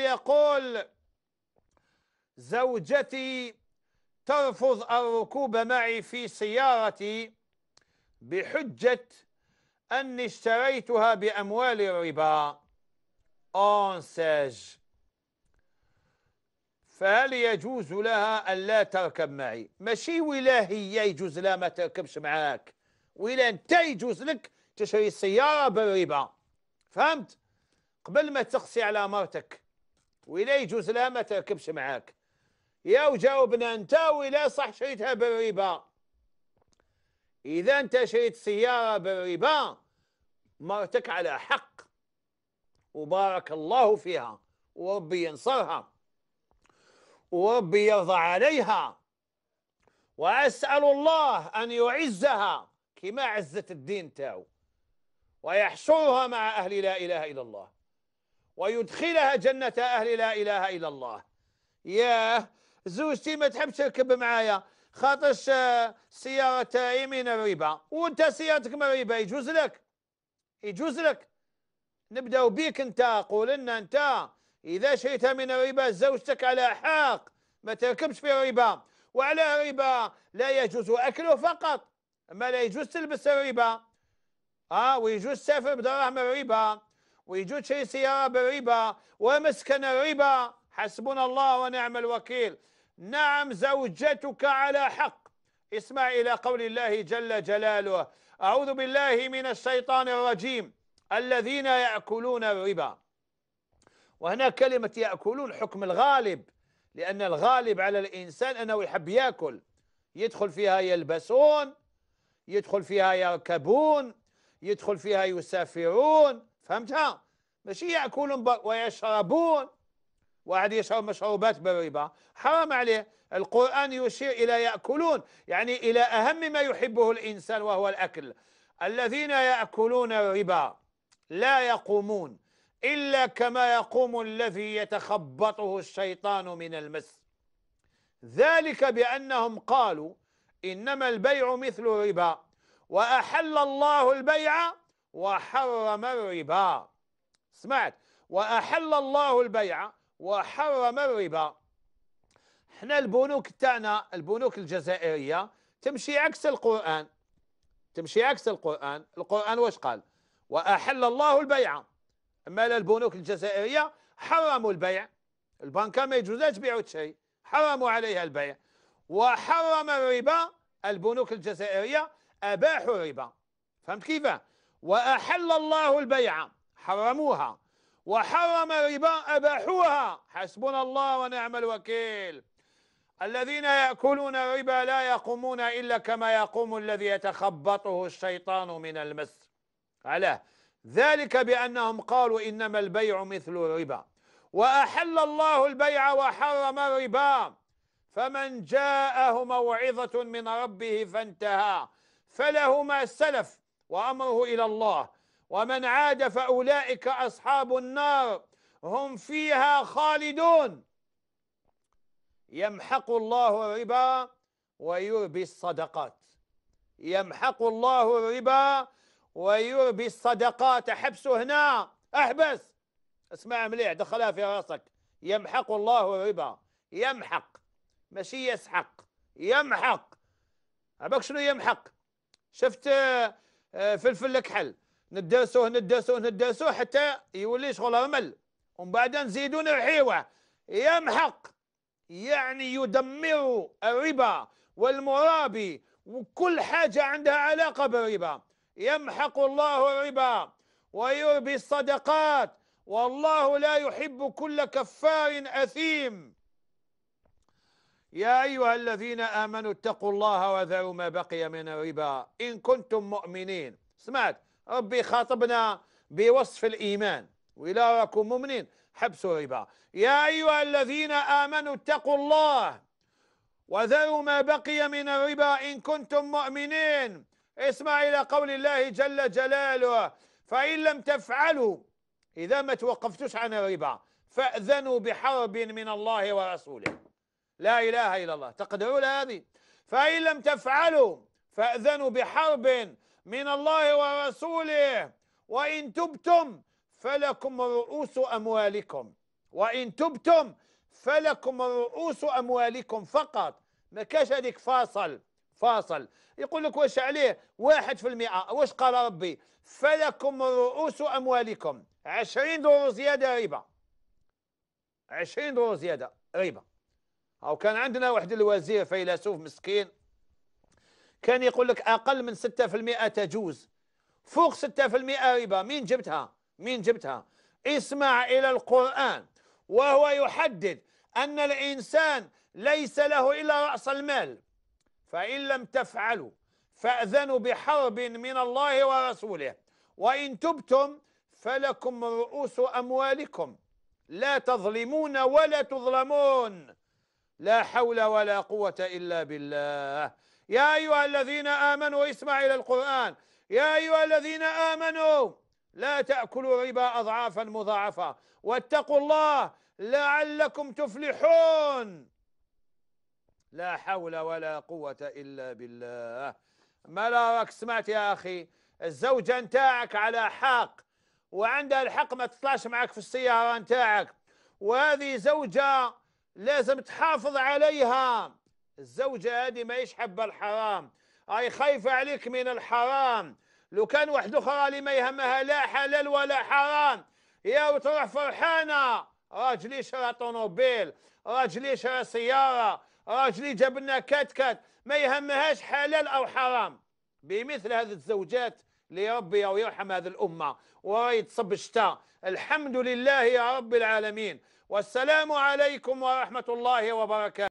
يقول زوجتي ترفض الركوب معي في سيارتي بحجة أني اشتريتها بأموال الربا أونساج فهل يجوز لها أن لا تركب معي ماشي ولا هي يجوز لها ما تركبش معاك ولا أنت يجوز لك تشري السيارة بالربا فهمت قبل ما تقسي على مرتك ولا يجوز لها ما تركبش معاك يا وجاوبنا انت ولا صح شريتها بالربا اذا انت شريت سياره بالربا مرتك على حق وبارك الله فيها وربي ينصرها وربي يرضى عليها وأسأل الله أن يعزها كما عزت الدين تاعو ويحشرها مع أهل لا إله إلا الله ويدخلها جنة أهل لا إله إلا الله ياه زوجتي ما تحبش تركب معايا خاطرش آه، سيارة يمين من الربا وانت سيارتك من الربا يجوز لك يجوز لك نبداو بيك انت قول لنا انت اذا شئت من الربا زوجتك على حق ما تركبش في الربا وعلى الربا لا يجوز اكله فقط اما لا يجوز تلبس الربا اه ويجوز تسافر بدراهم الربا ويجوك شي سيارة بالربا ومسكن الربا حسبنا الله ونعم الوكيل نعم زوجتك على حق اسمع إلى قول الله جل جلاله أعوذ بالله من الشيطان الرجيم الذين يأكلون الربا وهنا كلمة يأكلون حكم الغالب لأن الغالب على الإنسان أنه يحب يأكل يدخل فيها يلبسون يدخل فيها يركبون يدخل فيها يسافرون فهمتها ماشي يأكلون ويشربون واحد يشرب مشروبات بالربا حرام عليه القرآن يشير إلى يأكلون يعني إلى أهم ما يحبه الإنسان وهو الأكل الذين يأكلون الربا لا يقومون إلا كما يقوم الذي يتخبطه الشيطان من المس ذلك بأنهم قالوا إنما البيع مثل الربا وأحل الله البيع وحرم الربا سمعت وأحل الله البيع وحرم الربا احنا البنوك تاعنا البنوك الجزائرية تمشي عكس القرآن تمشي عكس القرآن القرآن واش قال وأحل الله البيع أما البنوك الجزائرية حرموا البيع البنكة ما يجوزها تبيع شيء حرموا عليها البيع وحرم الربا البنوك الجزائرية أباحوا الربا فهمت كيفاه وأحل الله البيع حرموها وحرم الربا أباحوها حسبنا الله ونعم الوكيل الذين يأكلون الربا لا يقومون إلا كما يقوم الذي يتخبطه الشيطان من المس على ذلك بأنهم قالوا إنما البيع مثل الربا وأحل الله البيع وحرم الربا فمن جاءه موعظة من ربه فانتهى فله ما سلف وأمره إلى الله ومن عاد فأولئك أصحاب النار هم فيها خالدون يمحق الله الربا ويربي الصدقات يمحق الله الربا ويربي الصدقات حبسه هنا احبس اسمع مليح دخلها في راسك يمحق الله الربا يمحق ماشي يسحق يمحق عبك شنو يمحق شفت آه، فلفل الكحل نداسوه نداسوه نداسوه حتى يولي شغل رمل ومن بعد نزيدو نرحيوه يمحق يعني يدمر الربا والمرابي وكل حاجة عندها علاقة بالربا يمحق الله الربا ويربي الصدقات والله لا يحب كل كفار أثيم يا أيها الذين آمنوا اتقوا الله وذروا ما بقي من الربا إن كنتم مؤمنين سمعت ربي خاطبنا بوصف الإيمان وإلا راكم مؤمنين حبسوا الربا يا أيها الذين آمنوا اتقوا الله وذروا ما بقي من الربا إن كنتم مؤمنين اسمع إلى قول الله جل جلاله فإن لم تفعلوا إذا ما توقفتوش عن الربا فأذنوا بحرب من الله ورسوله لا إله إلا الله تقدروا هذه فإن لم تفعلوا فأذنوا بحرب من الله ورسوله وإن تبتم فلكم رؤوس أموالكم وإن تبتم فلكم رؤوس أموالكم فقط ما كاش هذيك فاصل فاصل يقول لك واش عليه واحد في المئة واش قال ربي فلكم رؤوس أموالكم عشرين دولار زيادة ربا عشرين دولار زيادة ربا أو كان عندنا واحد الوزير فيلسوف مسكين كان يقول لك أقل من 6% تجوز فوق 6% ربا مين جبتها مين جبتها اسمع إلى القرآن وهو يحدد أن الإنسان ليس له إلا رأس المال فإن لم تفعلوا فأذنوا بحرب من الله ورسوله وإن تبتم فلكم رؤوس أموالكم لا تظلمون ولا تظلمون لا حول ولا قوة إلا بالله يا أيها الذين آمنوا اسمع إلى القرآن يا أيها الذين آمنوا لا تأكلوا ربا أضعافا مضاعفة واتقوا الله لعلكم تفلحون لا حول ولا قوة إلا بالله ما راك سمعت يا أخي الزوجة نتاعك على حق وعندها الحق ما تطلعش معك في السيارة نتاعك وهذه زوجة لازم تحافظ عليها الزوجة هذه ما حبة الحرام أي خايفة عليك من الحرام لو كان واحد أخرى اللي ما يهمها لا حلال ولا حرام يا وتروح فرحانة راجلي شرى طوموبيل راجلي شرى سيارة راجلي جاب لنا كات كات ما يهمهاش حلال أو حرام بمثل هذه الزوجات لربي ويرحم هذه الأمة وايد صب الشتاء الحمد لله يا رب العالمين والسلام عليكم ورحمة الله وبركاته